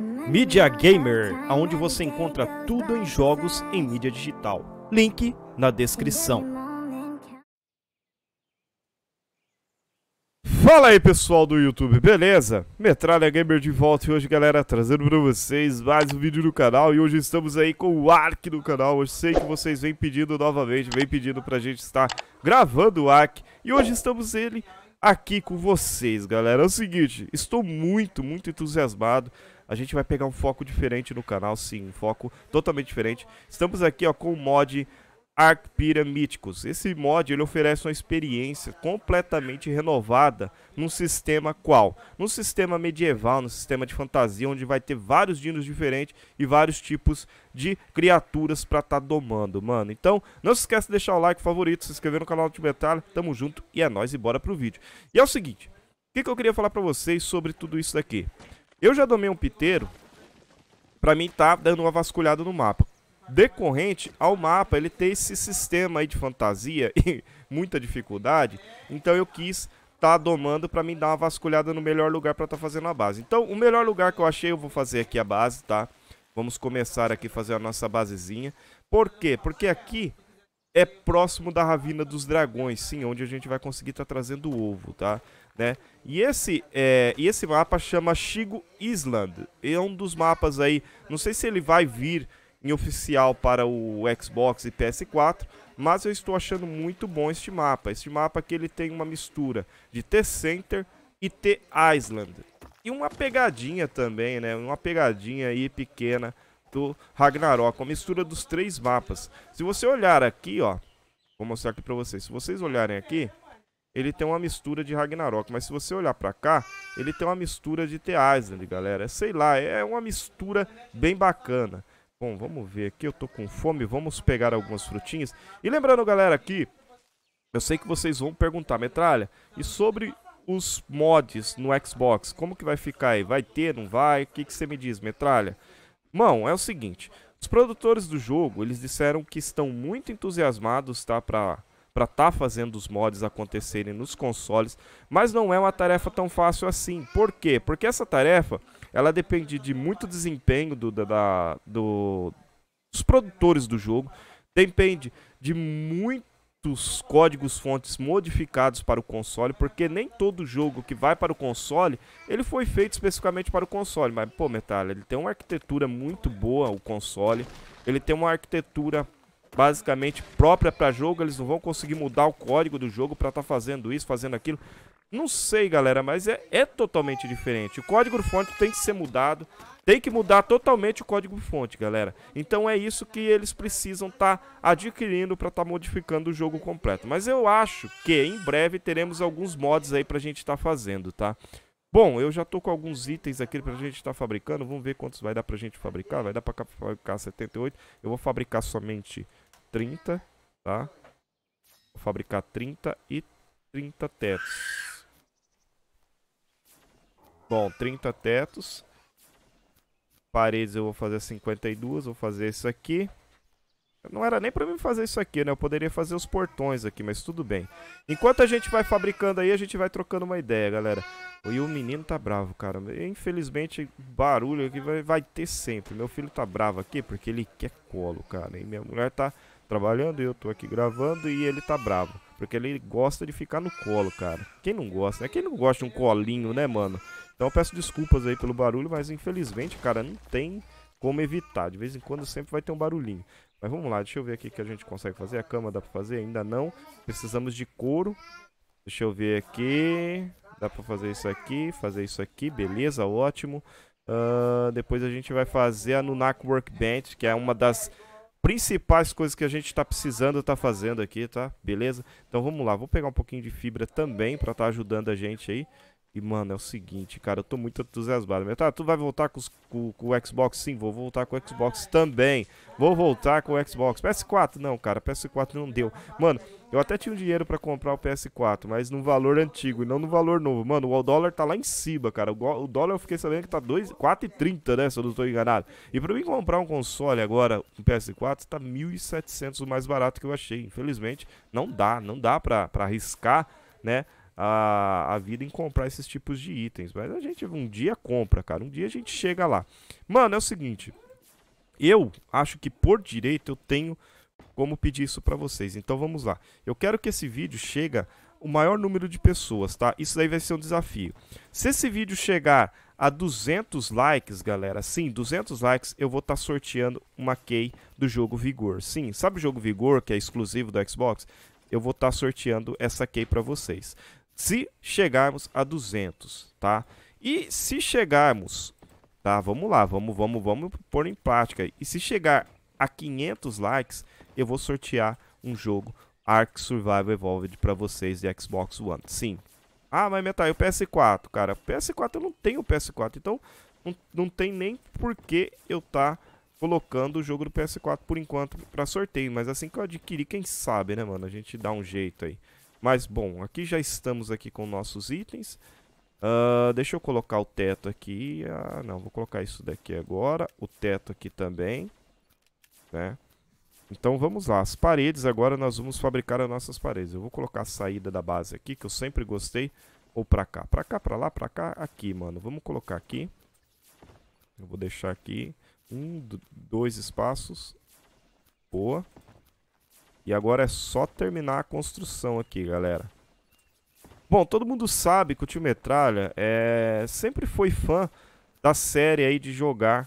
Media Gamer, aonde você encontra tudo em jogos em mídia digital. Link na descrição. Fala aí pessoal do YouTube, beleza? Metralha Gamer de volta e hoje galera trazendo pra vocês mais um vídeo do canal E hoje estamos aí com o Ark do canal, eu sei que vocês vêm pedindo novamente, vêm pedindo pra gente estar gravando o Ark E hoje estamos ele aqui com vocês galera, é o seguinte, estou muito, muito entusiasmado a gente vai pegar um foco diferente no canal, sim, um foco totalmente diferente. Estamos aqui ó, com o mod Ark Pyramíticos. Esse mod ele oferece uma experiência completamente renovada num sistema qual? Num sistema medieval, num sistema de fantasia, onde vai ter vários dinos diferentes e vários tipos de criaturas para estar tá domando, mano. Então, não se esqueça de deixar o like, favorito, se inscrever no canal do Metal. Tamo junto e é nóis e bora pro vídeo. E é o seguinte, o que, que eu queria falar para vocês sobre tudo isso daqui? Eu já domei um piteiro para mim tá dando uma vasculhada no mapa. Decorrente ao mapa ele ter esse sistema aí de fantasia e muita dificuldade, então eu quis tá domando para mim dar uma vasculhada no melhor lugar para tá fazendo a base. Então, o melhor lugar que eu achei, eu vou fazer aqui a base, tá? Vamos começar aqui a fazer a nossa basezinha. Por quê? Porque aqui é próximo da Ravina dos Dragões, sim, onde a gente vai conseguir tá trazendo o ovo, tá? né? E esse, é, e esse mapa chama Shigo Island. É um dos mapas aí. Não sei se ele vai vir em oficial para o Xbox e PS4, mas eu estou achando muito bom este mapa. Este mapa que ele tem uma mistura de T-Center e T-Island. E uma pegadinha também, né? Uma pegadinha aí pequena do Ragnarok, Uma mistura dos três mapas. Se você olhar aqui, ó, vou mostrar aqui para vocês. Se vocês olharem aqui, ele tem uma mistura de Ragnarok. Mas se você olhar para cá, ele tem uma mistura de The Island, galera. É, sei lá, é uma mistura bem bacana. Bom, vamos ver aqui, eu tô com fome, vamos pegar algumas frutinhas. E lembrando, galera, aqui, eu sei que vocês vão perguntar, Metralha, e sobre os mods no Xbox, como que vai ficar aí? Vai ter, não vai? O que, que você me diz, Metralha? Mão, é o seguinte, os produtores do jogo, eles disseram que estão muito entusiasmados, tá, pra para estar tá fazendo os mods acontecerem nos consoles, mas não é uma tarefa tão fácil assim. Por quê? Porque essa tarefa ela depende de muito desempenho do, da, do, dos produtores do jogo, depende de muitos códigos fontes modificados para o console, porque nem todo jogo que vai para o console, ele foi feito especificamente para o console, mas pô, Metal, ele tem uma arquitetura muito boa o console, ele tem uma arquitetura basicamente própria para jogo, eles não vão conseguir mudar o código do jogo para estar tá fazendo isso, fazendo aquilo. Não sei, galera, mas é, é totalmente diferente. O código-fonte tem que ser mudado, tem que mudar totalmente o código-fonte, galera. Então é isso que eles precisam estar tá adquirindo para estar tá modificando o jogo completo. Mas eu acho que em breve teremos alguns mods aí para a gente estar tá fazendo, tá? Bom, eu já tô com alguns itens aqui pra gente estar tá fabricando. Vamos ver quantos vai dar pra gente fabricar. Vai dar pra fabricar 78. Eu vou fabricar somente 30, tá? Vou fabricar 30 e 30 tetos. Bom, 30 tetos. Paredes eu vou fazer 52, vou fazer isso aqui. Não era nem pra mim fazer isso aqui, né? Eu poderia fazer os portões aqui, mas tudo bem. Enquanto a gente vai fabricando aí, a gente vai trocando uma ideia, galera. E o menino tá bravo, cara. Infelizmente, barulho aqui vai, vai ter sempre. Meu filho tá bravo aqui porque ele quer colo, cara. E minha mulher tá trabalhando e eu tô aqui gravando e ele tá bravo. Porque ele gosta de ficar no colo, cara. Quem não gosta, né? Quem não gosta de um colinho, né, mano? Então eu peço desculpas aí pelo barulho, mas infelizmente, cara, não tem como evitar. De vez em quando sempre vai ter um barulhinho. Mas vamos lá, deixa eu ver aqui que a gente consegue fazer. A cama dá pra fazer? Ainda não. Precisamos de couro. Deixa eu ver aqui. Dá pra fazer isso aqui, fazer isso aqui. Beleza, ótimo. Uh, depois a gente vai fazer a Nunak Workbench, que é uma das principais coisas que a gente está precisando tá fazendo aqui, tá? Beleza? Então vamos lá, vou pegar um pouquinho de fibra também para estar tá ajudando a gente aí. E, mano, é o seguinte, cara, eu tô muito entusiasmado. Mas, tá, tu vai voltar com, os, com, com, o Xbox? Sim, vou voltar com o Xbox também. Vou voltar com o Xbox. PS4 não, cara, PS4 não deu. Mano, eu até tinha um dinheiro para comprar o PS4, mas no valor antigo e não no valor novo. Mano, o dólar tá lá em cima, cara. O, dólar eu fiquei sabendo que tá 4,30, né, se eu não tô enganado. E pra mim comprar um console agora, um PS4, tá 1.700 o mais barato que eu achei. Infelizmente, não dá, não dá pra, pra arriscar, né? a, a vida em comprar esses tipos de itens. Mas a gente um dia compra, cara. Um dia a gente chega lá. Mano, é o seguinte. Eu acho que por direito eu tenho como pedir isso para vocês. Então vamos lá. Eu quero que esse vídeo chegue o maior número de pessoas, tá? Isso daí vai ser um desafio. Se esse vídeo chegar a 200 likes, galera, sim, 200 likes, eu vou estar tá sorteando uma key do jogo Vigor. Sim, sabe o jogo Vigor, que é exclusivo do Xbox? Eu vou estar tá sorteando essa key para vocês se chegarmos a 200, tá? E se chegarmos, tá? Vamos lá, vamos, vamos, vamos pôr em prática. E se chegar a 500 likes, eu vou sortear um jogo Ark Survival Evolved para vocês de Xbox One. Sim. Ah, mas Metal, e o PS4, cara? PS4 eu não tenho PS4, então não, não tem nem por que eu tá colocando o jogo do PS4 por enquanto para sorteio, mas assim que eu adquirir, quem sabe, né, mano? A gente dá um jeito aí. Mas bom, aqui já estamos aqui com nossos itens. Uh, deixa eu colocar o teto aqui. Ah, não, vou colocar isso daqui agora. O teto aqui também. Né? Então vamos lá. As paredes, agora nós vamos fabricar as nossas paredes. Eu vou colocar a saída da base aqui, que eu sempre gostei. Ou pra cá. Pra cá, pra lá, pra cá, aqui, mano. Vamos colocar aqui. Eu vou deixar aqui. Um, dois espaços. Boa. Boa. E agora é só terminar a construção aqui, galera. Bom, todo mundo sabe que o Tio Metralha é... sempre foi fã da série aí de jogar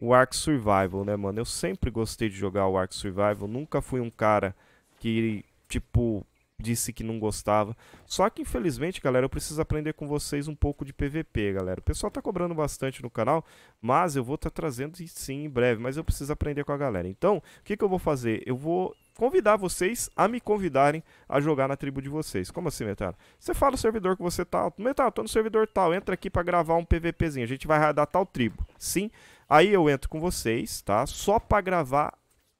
o Ark Survival, né, mano? Eu sempre gostei de jogar o Ark Survival, nunca fui um cara que, tipo, disse que não gostava. Só que, infelizmente, galera, eu preciso aprender com vocês um pouco de PVP, galera. O pessoal tá cobrando bastante no canal, mas eu vou estar tá trazendo sim em breve, mas eu preciso aprender com a galera. Então, o que, que eu vou fazer? Eu vou convidar vocês a me convidarem a jogar na tribo de vocês. Como assim, Metal? Você fala o servidor que você tá. Metal, tô no servidor tal, entra aqui para gravar um PVPzinho. A gente vai raidar tal tribo. Sim. Aí eu entro com vocês, tá? Só para gravar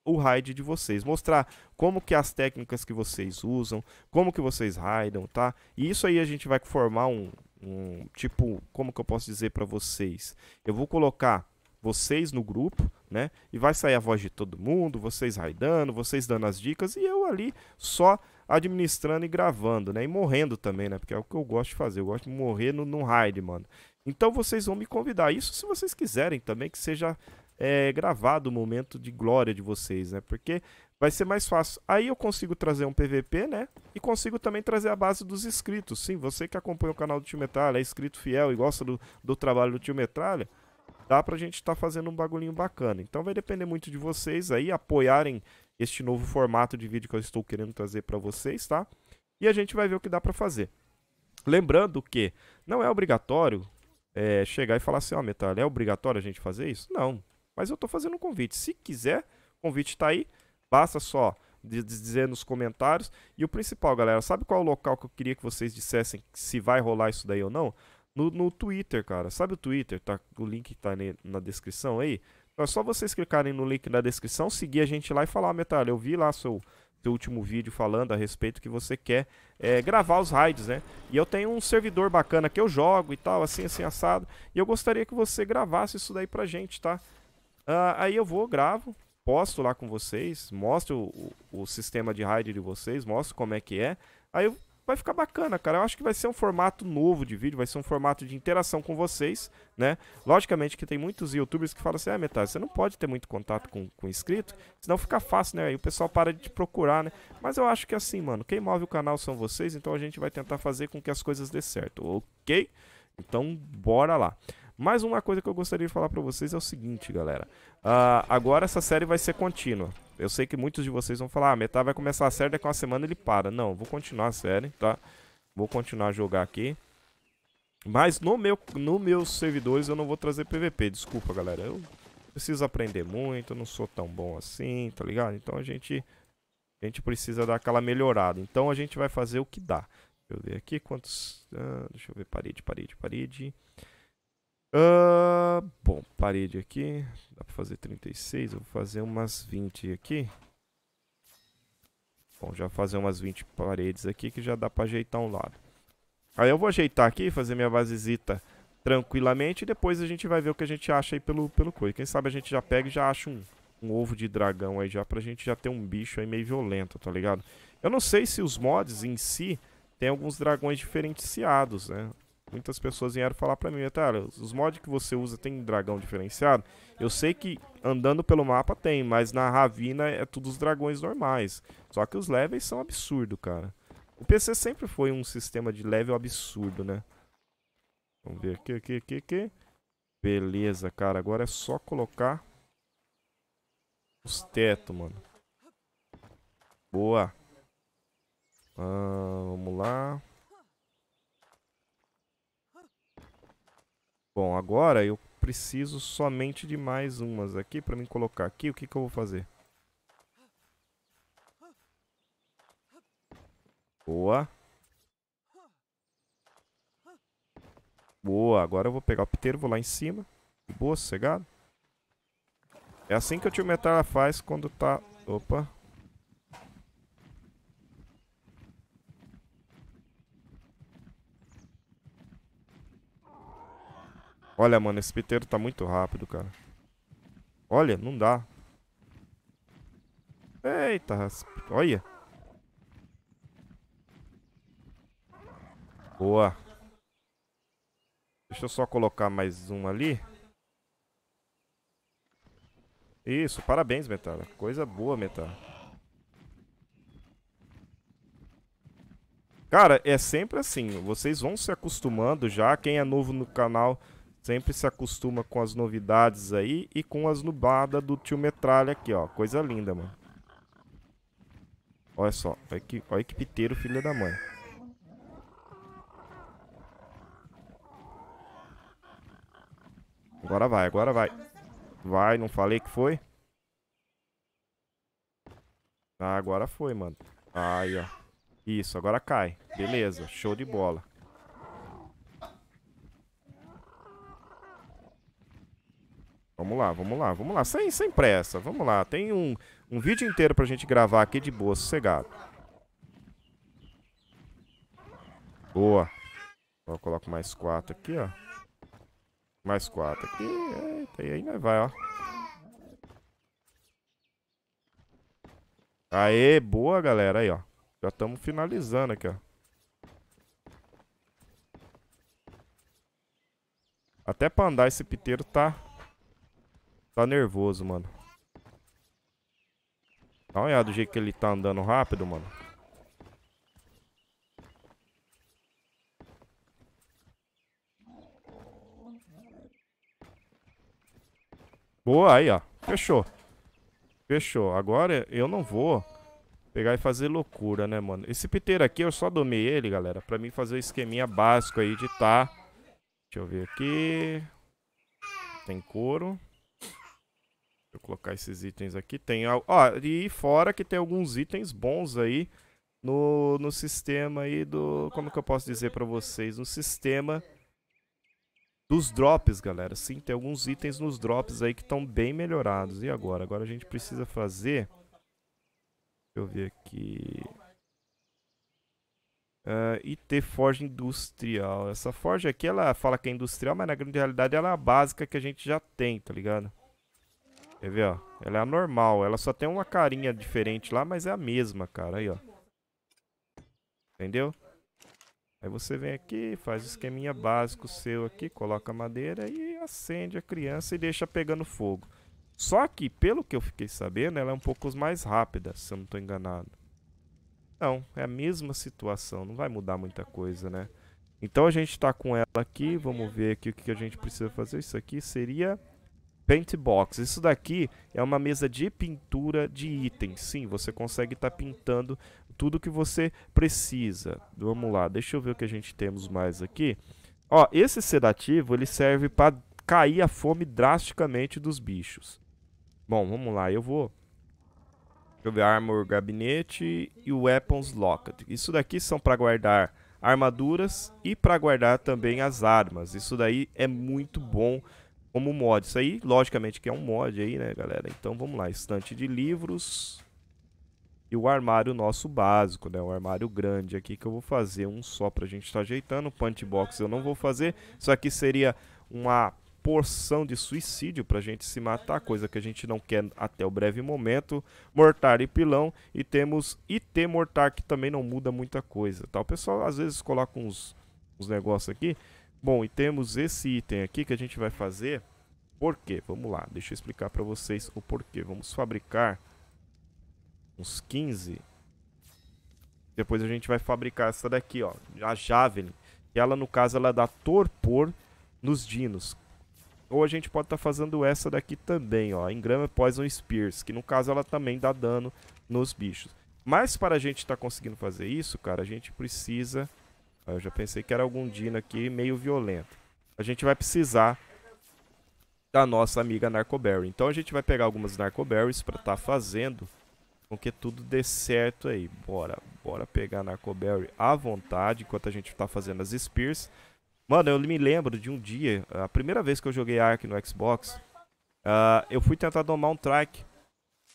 o raid de vocês, mostrar como que as técnicas que vocês usam, como que vocês raidam, tá? E isso aí a gente vai formar um, um tipo, como que eu posso dizer para vocês? Eu vou colocar vocês no grupo, né? E vai sair a voz de todo mundo, vocês raidando, vocês dando as dicas e eu ali só administrando e gravando, né? E morrendo também, né? Porque é o que eu gosto de fazer, eu gosto de morrer no, no raid, mano. Então vocês vão me convidar. Isso se vocês quiserem também que seja é, gravado o momento de glória de vocês, né? Porque vai ser mais fácil. Aí eu consigo trazer um PVP, né? E consigo também trazer a base dos inscritos. Sim, você que acompanha o canal do Tio Metralha, é inscrito fiel e gosta do, do trabalho do Tio Metralha, dá pra gente estar tá fazendo um bagulhinho bacana. Então vai depender muito de vocês aí apoiarem este novo formato de vídeo que eu estou querendo trazer para vocês, tá? E a gente vai ver o que dá para fazer. Lembrando que não é obrigatório é, chegar e falar assim, ó, oh, Metal, é obrigatório a gente fazer isso? Não. Mas eu tô fazendo um convite. Se quiser, o convite tá aí. Basta só dizer nos comentários. E o principal, galera, sabe qual é o local que eu queria que vocês dissessem se vai rolar isso daí ou não? no, no Twitter, cara. Sabe o Twitter? Tá, o link tá na descrição aí. Então, é só vocês clicarem no link na descrição, seguir a gente lá e falar, Metal, eu vi lá seu, seu último vídeo falando a respeito que você quer é, gravar os raids, né? E eu tenho um servidor bacana que eu jogo e tal, assim, assim, assado. E eu gostaria que você gravasse isso daí pra gente, tá? Uh, aí eu vou, gravo, posto lá com vocês, mostro o, o sistema de raid de vocês, mostro como é que é. Aí eu vai ficar bacana, cara. Eu acho que vai ser um formato novo de vídeo, vai ser um formato de interação com vocês, né? Logicamente que tem muitos youtubers que falam assim, ah, metade, você não pode ter muito contato com, com inscrito, senão fica fácil, né? E o pessoal para de te procurar, né? Mas eu acho que assim, mano, quem move o canal são vocês, então a gente vai tentar fazer com que as coisas dê certo, ok? Então, bora lá. Mais uma coisa que eu gostaria de falar para vocês é o seguinte, galera. Uh, agora essa série vai ser contínua, eu sei que muitos de vocês vão falar, ah, metade vai começar a série, daqui uma semana ele para. Não, vou continuar a série, tá? Vou continuar a jogar aqui. Mas no meu, no meus servidores eu não vou trazer PVP, desculpa galera. Eu preciso aprender muito, eu não sou tão bom assim, tá ligado? Então a gente, a gente precisa dar aquela melhorada. Então a gente vai fazer o que dá. Deixa eu ver aqui quantos... Ah, deixa eu ver, parede, parede, parede... Uh, bom, parede aqui. Dá pra fazer 36. Eu vou fazer umas 20 aqui. Bom, já fazer umas 20 paredes aqui que já dá pra ajeitar um lado. Aí eu vou ajeitar aqui, fazer minha basezita tranquilamente. E depois a gente vai ver o que a gente acha aí pelo, pelo coisa. Quem sabe a gente já pega e já acha um, um ovo de dragão aí já. Pra gente já ter um bicho aí meio violento, tá ligado? Eu não sei se os mods em si tem alguns dragões diferenciados, né? muitas pessoas vieram falar para mim, cara, os mods que você usa tem dragão diferenciado? Eu sei que andando pelo mapa tem, mas na Ravina é tudo os dragões normais. Só que os levels são absurdo, cara. O PC sempre foi um sistema de level absurdo, né? Vamos ver aqui, aqui, aqui, aqui. Beleza, cara. Agora é só colocar os tetos, mano. Boa. Ah, vamos lá. Bom, agora eu preciso somente de mais umas aqui para mim colocar aqui. O que, que eu vou fazer? Boa. Boa, agora eu vou pegar o piteiro, vou lá em cima. Boa, sossegado. É assim que o tio Metal faz quando tá... Opa. Olha, mano, esse piteiro tá muito rápido, cara. Olha, não dá. Eita, olha. Boa. Deixa eu só colocar mais um ali. Isso, parabéns, Metala. Coisa boa, Metala. Cara, é sempre assim. Vocês vão se acostumando já. Quem é novo no canal Sempre se acostuma com as novidades aí e com as nubadas do tio Metralha aqui, ó. Coisa linda, mano. Olha só. Olha que, olha que piteiro, filha da mãe. Agora vai, agora vai. Vai, não falei que foi? Ah, agora foi, mano. Aí, ó. Isso, agora cai. Beleza, show de bola. Vamos lá, vamos lá, vamos lá. Sem, sem pressa, vamos lá. Tem um, um vídeo inteiro pra gente gravar aqui de boa, sossegado. Boa. Eu coloco mais quatro aqui, ó. Mais quatro aqui. Eita, e aí nós vai, ó. Aê, boa, galera. Aí, ó. Já estamos finalizando aqui, ó. Até pra andar esse piteiro tá Tá nervoso, mano. Dá uma olhada do jeito que ele tá andando rápido, mano. Boa, aí, ó. Fechou. Fechou. Agora eu não vou pegar e fazer loucura, né, mano? Esse piteiro aqui, eu só domei ele, galera, pra mim fazer o esqueminha básico aí de tá. Deixa eu ver aqui. Tem couro eu colocar esses itens aqui. Tem, ó, e fora que tem alguns itens bons aí no, no sistema aí do... Como que eu posso dizer pra vocês? No sistema dos drops, galera. Sim, tem alguns itens nos drops aí que estão bem melhorados. E agora? Agora a gente precisa fazer... Deixa eu ver aqui... Uh, ah, IT Forja Industrial. Essa forja aqui, ela fala que é industrial, mas na grande realidade ela é a básica que a gente já tem, tá ligado? Quer ver, ó? Ela é a normal. Ela só tem uma carinha diferente lá, mas é a mesma, cara. Aí, ó. Entendeu? Aí você vem aqui, faz o esqueminha básico seu aqui, coloca a madeira e acende a criança e deixa pegando fogo. Só que, pelo que eu fiquei sabendo, ela é um pouco mais rápida, se eu não estou enganado. Não, é a mesma situação, não vai mudar muita coisa, né? Então a gente está com ela aqui, vamos ver aqui o que a gente precisa fazer. Isso aqui seria Paint Box. Isso daqui é uma mesa de pintura de itens. Sim, você consegue estar tá pintando tudo que você precisa. Vamos lá, deixa eu ver o que a gente temos mais aqui. Ó, esse sedativo, ele serve para cair a fome drasticamente dos bichos. Bom, vamos lá, eu vou... Deixa eu ver, Armor Gabinete e Weapons locker. Isso daqui são para guardar armaduras e para guardar também as armas. Isso daí é muito bom como mod. Isso aí, logicamente, que é um mod aí, né, galera? Então vamos lá, estante de livros e o armário nosso básico, né? O armário grande aqui que eu vou fazer um só pra gente estar tá ajeitando. Punch box eu não vou fazer. Isso aqui seria uma porção de suicídio pra gente se matar, coisa que a gente não quer até o breve momento. Mortar e pilão e temos IT mortar que também não muda muita coisa, tá? O pessoal às vezes coloca uns, uns negócios aqui Bom, e temos esse item aqui que a gente vai fazer. Por quê? Vamos lá, deixa eu explicar para vocês o porquê. Vamos fabricar uns 15. Depois a gente vai fabricar essa daqui, ó, a Javelin. E ela, no caso, ela dá torpor nos dinos. Ou a gente pode estar tá fazendo essa daqui também, ó, Engrama Poison Spears, que no caso ela também dá dano nos bichos. Mas para a gente estar tá conseguindo fazer isso, cara, a gente precisa eu já pensei que era algum Dino aqui meio violento. A gente vai precisar da nossa amiga Narcoberry. Então a gente vai pegar algumas Narcoberries para estar tá fazendo com que tudo dê certo aí. Bora, bora pegar Narcoberry à vontade enquanto a gente está fazendo as Spears. Mano, eu me lembro de um dia, a primeira vez que eu joguei Ark no Xbox, uh, eu fui tentar domar um track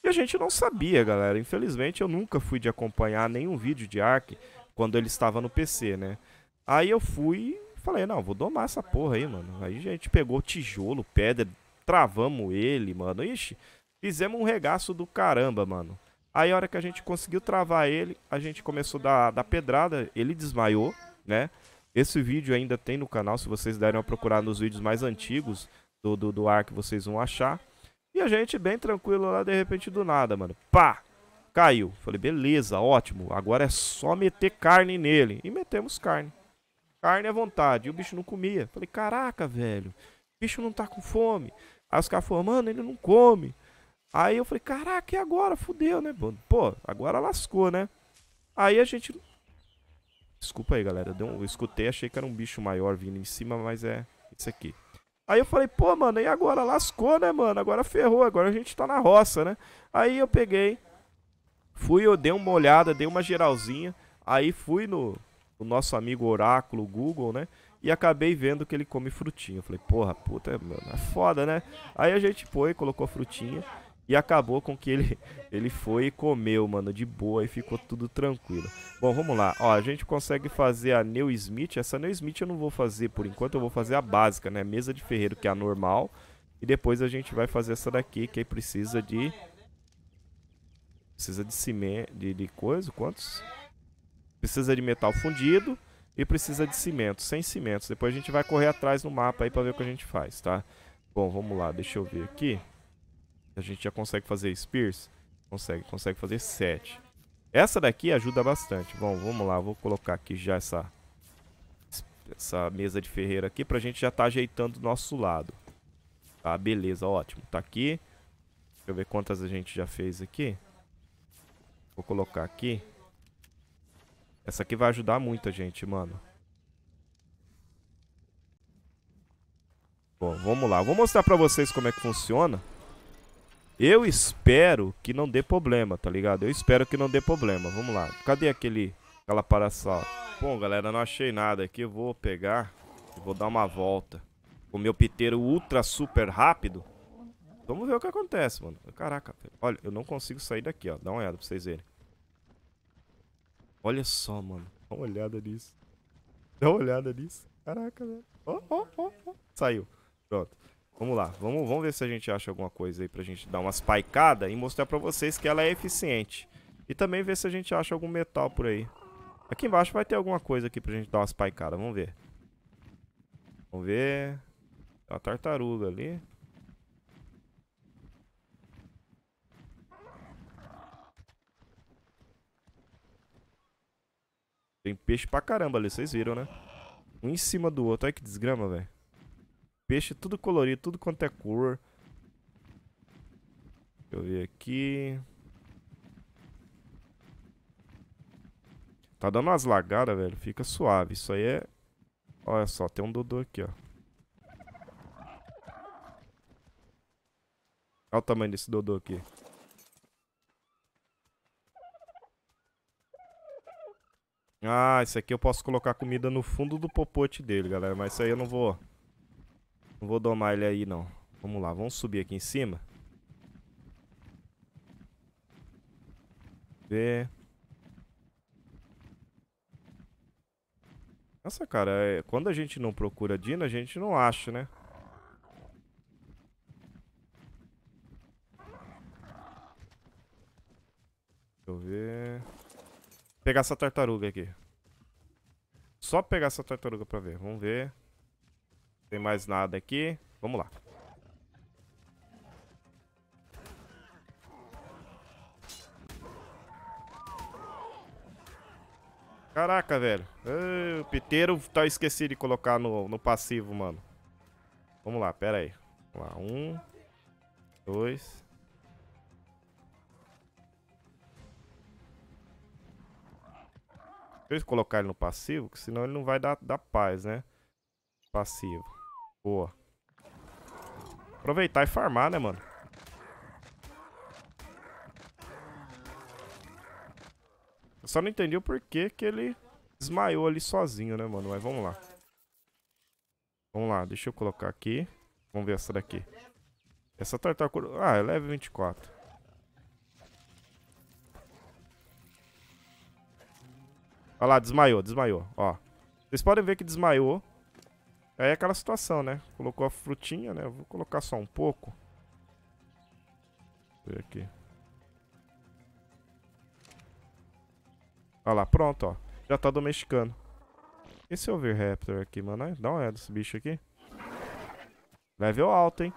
E a gente não sabia, galera. Infelizmente eu nunca fui de acompanhar nenhum vídeo de Ark. Quando ele estava no PC, né? Aí eu fui falei, não, vou domar essa porra aí, mano. Aí a gente pegou tijolo, pedra, travamos ele, mano. Ixi, fizemos um regaço do caramba, mano. Aí a hora que a gente conseguiu travar ele, a gente começou da, da pedrada, ele desmaiou, né? Esse vídeo ainda tem no canal, se vocês derem a procurar nos vídeos mais antigos do, do, do ar que vocês vão achar. E a gente bem tranquilo lá, de repente, do nada, mano. Pá! Caiu. Falei, beleza, ótimo. Agora é só meter carne nele. E metemos carne. Carne à vontade. E o bicho não comia. Falei, caraca, velho. O bicho não tá com fome. Aí os caras falaram, mano, ele não come. Aí eu falei, caraca, e agora? Fudeu, né? Pô, agora lascou, né? Aí a gente. Desculpa aí, galera. Deu um... Eu escutei, achei que era um bicho maior vindo em cima, mas é isso aqui. Aí eu falei, pô, mano, e agora? Lascou, né, mano? Agora ferrou, agora a gente tá na roça, né? Aí eu peguei, Fui, eu dei uma olhada, dei uma geralzinha. Aí fui no, no nosso amigo Oráculo, Google, né? E acabei vendo que ele come frutinha. falei, porra, puta, é, mano, é foda, né? Aí a gente foi, colocou a frutinha. E acabou com que ele, ele foi e comeu, mano, de boa e ficou tudo tranquilo. Bom, vamos lá. Ó, a gente consegue fazer a New Smith. Essa New Smith eu não vou fazer por enquanto, eu vou fazer a básica, né? Mesa de ferreiro, que é a normal. E depois a gente vai fazer essa daqui, que aí precisa de Precisa de cimento, de, de coisa, quantos? Precisa de metal fundido e precisa de cimento, sem cimentos. Depois a gente vai correr atrás no mapa aí pra ver o que a gente faz, tá? Bom, vamos lá, deixa eu ver aqui. A gente já consegue fazer spears? Consegue, consegue fazer sete? Essa daqui ajuda bastante. Bom, vamos lá, vou colocar aqui já essa, essa mesa de ferreira aqui pra gente já tá ajeitando o nosso lado. Tá, beleza, ótimo. Tá aqui. Deixa eu ver quantas a gente já fez aqui. Vou colocar aqui. Essa aqui vai ajudar a gente, mano. Bom, vamos lá. Vou mostrar pra vocês como é que funciona. Eu espero que não dê problema, tá ligado? Eu espero que não dê problema. Vamos lá. Cadê aquele... Aquela paraçal? Bom, galera, não achei nada aqui. Eu vou pegar e vou dar uma volta. O meu piteiro ultra super rápido. Vamos ver o que acontece, mano. Caraca, olha, eu não consigo sair daqui, ó. Dá uma olhada pra vocês verem. Olha só, mano. Dá uma olhada nisso. Dá uma olhada nisso. Caraca, velho. Saiu. Pronto. Vamos lá. Vamos, vamos ver se a gente acha alguma coisa aí pra gente dar uma spikeada e mostrar pra vocês que ela é eficiente. E também ver se a gente acha algum metal por aí. Aqui embaixo vai ter alguma coisa aqui pra gente dar uma spikeada. Vamos ver. Vamos ver. Tem uma tartaruga ali. Tem peixe pra caramba ali, vocês viram, né? Um em cima do outro. Olha que desgrama, velho. Peixe tudo colorido, tudo quanto é cor. Deixa eu ver aqui. Tá dando umas lagadas, velho. Fica suave. Isso aí é... Olha só, tem um Dodô aqui, ó. Olha o tamanho desse Dodô aqui. Ah, isso aqui eu posso colocar comida no fundo do popote dele, galera. Mas isso aí eu não vou... Não vou domar ele aí, não. Vamos lá, vamos subir aqui em cima. Ver... Nossa, cara, é... quando a gente não procura Dina, a gente não acha, né? Deixa eu ver pegar essa tartaruga aqui. Só pegar essa tartaruga pra ver. Vamos ver. tem mais nada aqui. Vamos lá. Caraca, velho. o piteiro tá esquecido de colocar no, no passivo, mano. Vamos lá, pera aí. Vamos lá. Um, dois, Deixa eu colocar ele no passivo, que senão ele não vai dar, dar paz, né? Passivo. Boa. Aproveitar e farmar, né, mano? Eu só não entendi o porquê que ele desmaiou ali sozinho, né, mano? Mas vamos lá. Vamos lá, deixa eu colocar aqui. Vamos ver essa daqui. Essa tartaruga... Ah, é leve 24. Olha lá, desmaiou, desmaiou, ó. Vocês podem ver que desmaiou. É aí é aquela situação, né? Colocou a frutinha, né? Vou colocar só um pouco. Ver aqui. Olha lá, pronto, ó. Já tá domesticando. Esse Overraptor aqui, mano. Dá uma olhada nesse bicho aqui. Level alto, hein?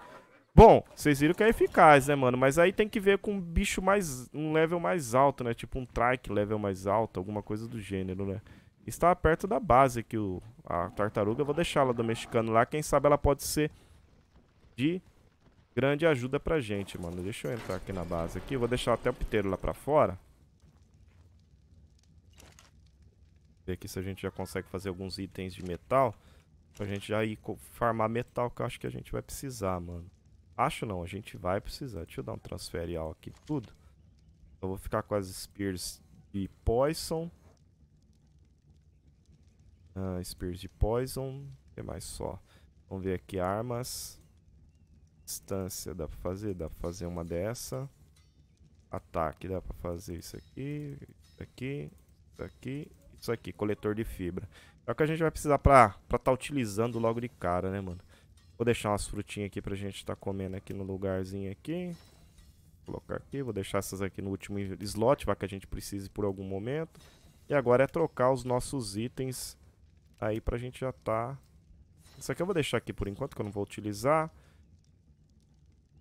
Bom, vocês viram que é eficaz, né, mano? Mas aí tem que ver com um bicho mais. um level mais alto, né? Tipo um trike level mais alto, alguma coisa do gênero, né? Está perto da base que o, a tartaruga. Eu vou deixar ela domesticando lá. Quem sabe ela pode ser de grande ajuda pra gente, mano. Deixa eu entrar aqui na base aqui. Eu vou deixar até o piteiro lá pra fora. Ver aqui se a gente já consegue fazer alguns itens de metal. Pra gente já ir farmar metal, que eu acho que a gente vai precisar, mano. Acho não, a gente vai precisar. Deixa eu dar um transferial aqui tudo. Eu vou ficar com as Spears de Poison. Uh, spears de Poison. O que mais só? Vamos ver aqui armas. Distância, dá pra fazer? Dá pra fazer uma dessa. Ataque, dá pra fazer isso aqui, isso aqui, isso aqui, isso aqui. Coletor de fibra. É o que a gente vai precisar pra estar tá utilizando logo de cara, né, mano? Vou deixar umas frutinhas aqui pra gente estar tá comendo aqui no lugarzinho aqui. Vou colocar aqui, vou deixar essas aqui no último slot, para que a gente precise por algum momento. E agora é trocar os nossos itens aí pra gente já tá... Isso aqui eu vou deixar aqui por enquanto, que eu não vou utilizar.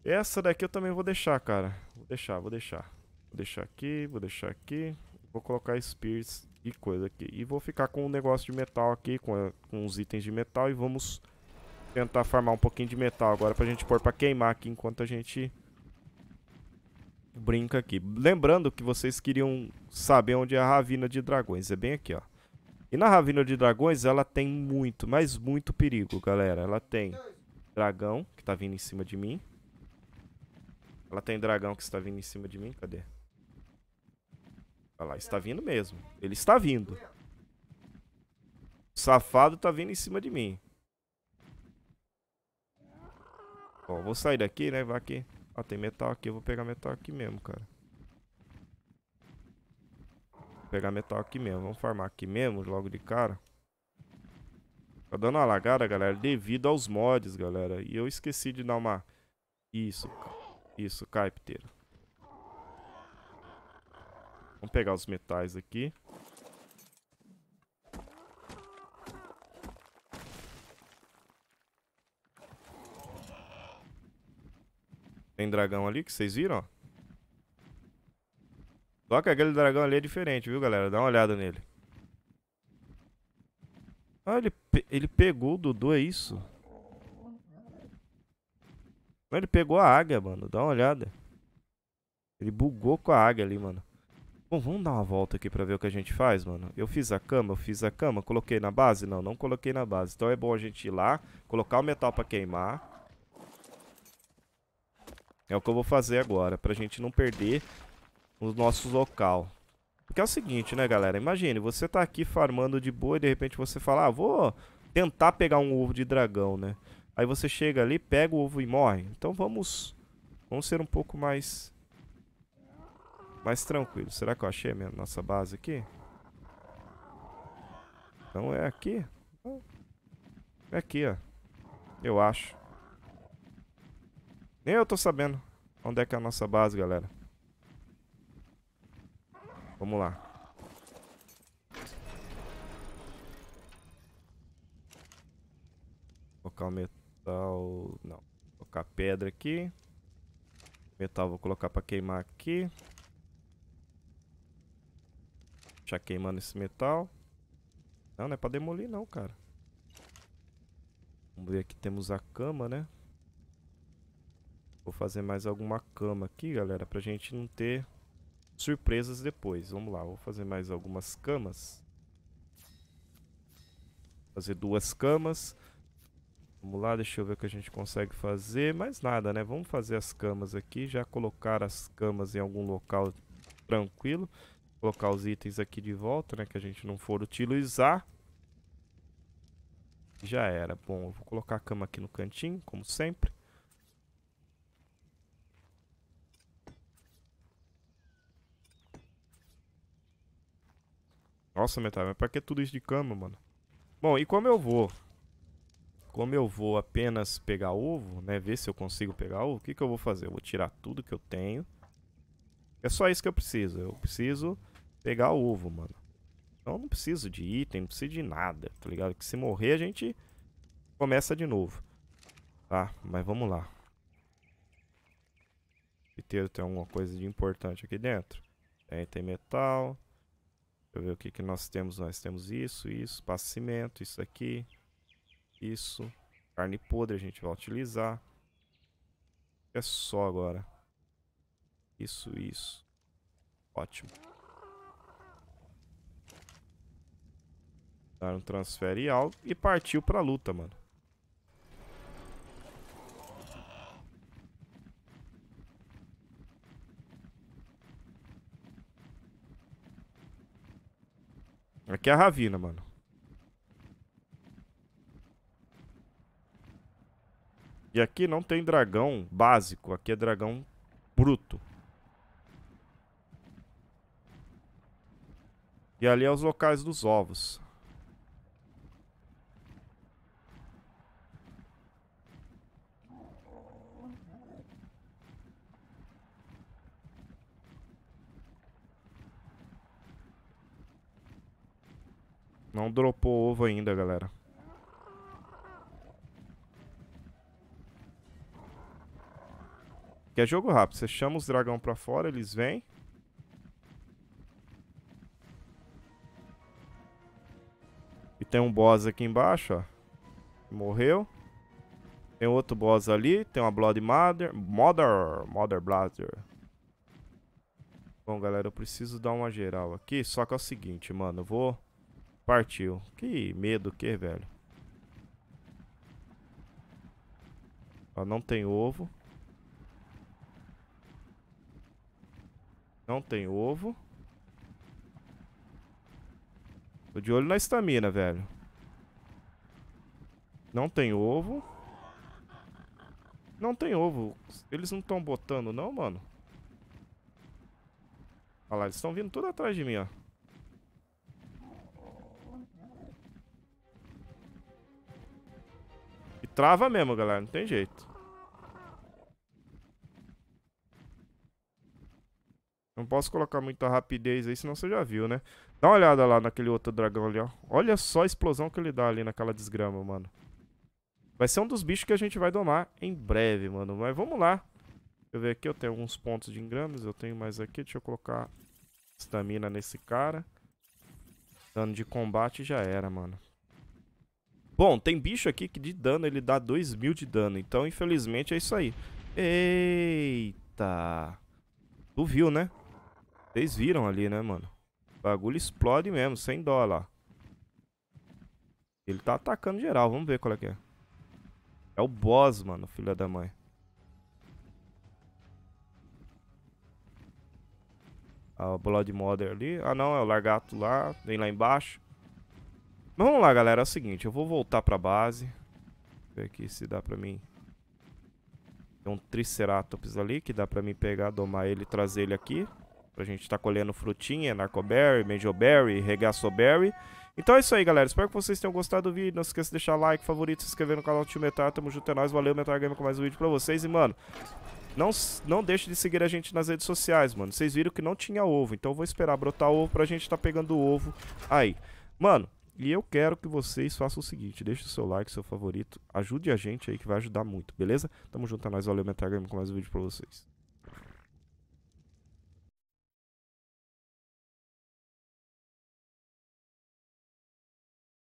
Essa daqui eu também vou deixar, cara. Vou deixar, vou deixar. Vou deixar aqui, vou deixar aqui. Vou colocar spears e coisa aqui. E vou ficar com o um negócio de metal aqui, com, a, com os itens de metal. E vamos tentar farmar um pouquinho de metal agora pra gente pôr pra queimar aqui enquanto a gente brinca aqui. Lembrando que vocês queriam saber onde é a Ravina de Dragões, é bem aqui, ó. E na Ravina de Dragões ela tem muito, mas muito perigo, galera. Ela tem dragão que tá vindo em cima de mim. Ela tem dragão que está vindo em cima de mim, cadê? Olha lá, está vindo mesmo. Ele está vindo. O safado está vindo em cima de mim. vou sair daqui, né? Vai aqui. Ó, tem metal aqui. Eu vou pegar metal aqui mesmo, cara. Vou pegar metal aqui mesmo. Vamos farmar aqui mesmo, logo de cara. Tá dando uma lagada, galera, devido aos mods, galera. E eu esqueci de dar uma... Isso, isso, caipteiro. Vamos pegar os metais aqui. dragão ali que vocês viram, ó. Só que aquele dragão ali é diferente, viu, galera? Dá uma olhada nele. Ah, ele, pe ele pegou o Dudu, é isso? Ele pegou a águia, mano. Dá uma olhada. Ele bugou com a águia ali, mano. Bom, vamos dar uma volta aqui pra ver o que a gente faz, mano. Eu fiz a cama, eu fiz a cama. Coloquei na base? Não, não coloquei na base. Então é bom a gente ir lá, colocar o metal pra queimar. É o que eu vou fazer agora, pra gente não perder o nosso local. Porque é o seguinte, né, galera? Imagine, você tá aqui farmando de boa e de repente você fala, ah, vou tentar pegar um ovo de dragão, né? Aí você chega ali, pega o ovo e morre. Então vamos, vamos ser um pouco mais, mais tranquilo. Será que eu achei a nossa base aqui? Não é aqui? É aqui, ó. Eu acho. Nem eu tô sabendo onde é que é a nossa base, galera. Vamos lá. Colocar metal... Não. Colocar pedra aqui. Metal vou colocar pra queimar aqui. Já queimando esse metal. Não, não é pra demolir não, cara. Vamos ver aqui, temos a cama, né? Vou fazer mais alguma cama aqui, galera, pra gente não ter surpresas depois. Vamos lá, vou fazer mais algumas camas. Fazer duas camas. Vamos lá, deixa eu ver o que a gente consegue fazer. Mais nada, né? Vamos fazer as camas aqui. Já colocar as camas em algum local tranquilo. Colocar os itens aqui de volta, né? Que a gente não for utilizar. Já era. Bom, eu vou colocar a cama aqui no cantinho, como sempre. Nossa, metade, mas pra que tudo isso de cama, mano? Bom, e como eu vou... Como eu vou apenas pegar ovo, né? Ver se eu consigo pegar ovo. O que, que eu vou fazer? Eu vou tirar tudo que eu tenho. É só isso que eu preciso. Eu preciso pegar ovo, mano. Então não preciso de item, não preciso de nada, tá ligado? Que se morrer a gente começa de novo. Tá, mas vamos lá. Piteiro tem alguma coisa de importante aqui dentro. Tem, tem metal. Deixa eu ver o que, que nós temos. Nós temos isso, isso, pasta isso aqui, isso. Carne podre a gente vai utilizar. É só agora. Isso, isso. Ótimo. Dar um transfer e algo e partiu pra luta, mano. Aqui é a Ravina, mano. E aqui não tem dragão básico. Aqui é dragão bruto. E ali é os locais dos ovos. Não dropou ovo ainda, galera. Que é jogo rápido. Você chama os dragão pra fora, eles vêm. E tem um boss aqui embaixo, ó. Morreu. Tem outro boss ali. Tem uma Blood Mother. Mother. Mother Blaster. Bom, galera, eu preciso dar uma geral aqui. Só que é o seguinte, mano. Eu vou... Partiu. Que medo que, velho. Ó, não tem ovo. Não tem ovo. Tô de olho na estamina, velho. Não tem ovo. Não tem ovo. Eles não estão botando, não, mano? Olha lá, eles estão vindo tudo atrás de mim, ó. Trava mesmo, galera. Não tem jeito. Não posso colocar muita rapidez aí, senão você já viu, né? Dá uma olhada lá naquele outro dragão ali, ó. Olha só a explosão que ele dá ali naquela desgrama, mano. Vai ser um dos bichos que a gente vai domar em breve, mano. Mas vamos lá. Deixa eu ver aqui, eu tenho alguns pontos de engramas. Eu tenho mais aqui. Deixa eu colocar estamina nesse cara. Dano de combate já era, mano. Bom, tem bicho aqui que de dano ele dá 2 mil de dano. Então, infelizmente, é isso aí. Eita. Tu viu, né? Vocês viram ali, né, mano? O bagulho explode mesmo, sem dó lá. Ele tá atacando geral, vamos ver qual é que é. É o boss, mano, filha da mãe. A ah, Blood Mother ali. Ah, não, é o Largato lá, vem lá embaixo. Mas vamos lá, galera. É o seguinte, eu vou voltar pra base. Ver aqui se dá pra mim... Tem um Triceratops ali, que dá pra mim pegar, domar ele e trazer ele aqui. Pra gente estar tá colhendo frutinha, narcoberry, mejoberry, regaçoberry. Então é isso aí, galera. Espero que vocês tenham gostado do vídeo. Não se esqueça de deixar like, favorito, se inscrever no canal do Tio Metal. Tamo junto, é nóis. Valeu, Metal Gamer, com mais um vídeo pra vocês. E, mano, não, não deixe de seguir a gente nas redes sociais, mano. Vocês viram que não tinha ovo, então eu vou esperar brotar ovo pra gente tá pegando o ovo aí. Mano, e eu quero que vocês façam o seguinte: deixe o seu like, seu favorito, ajude a gente aí que vai ajudar muito, beleza? Tamo junto a é nós, valeu, Metagame, é com mais um vídeo pra vocês.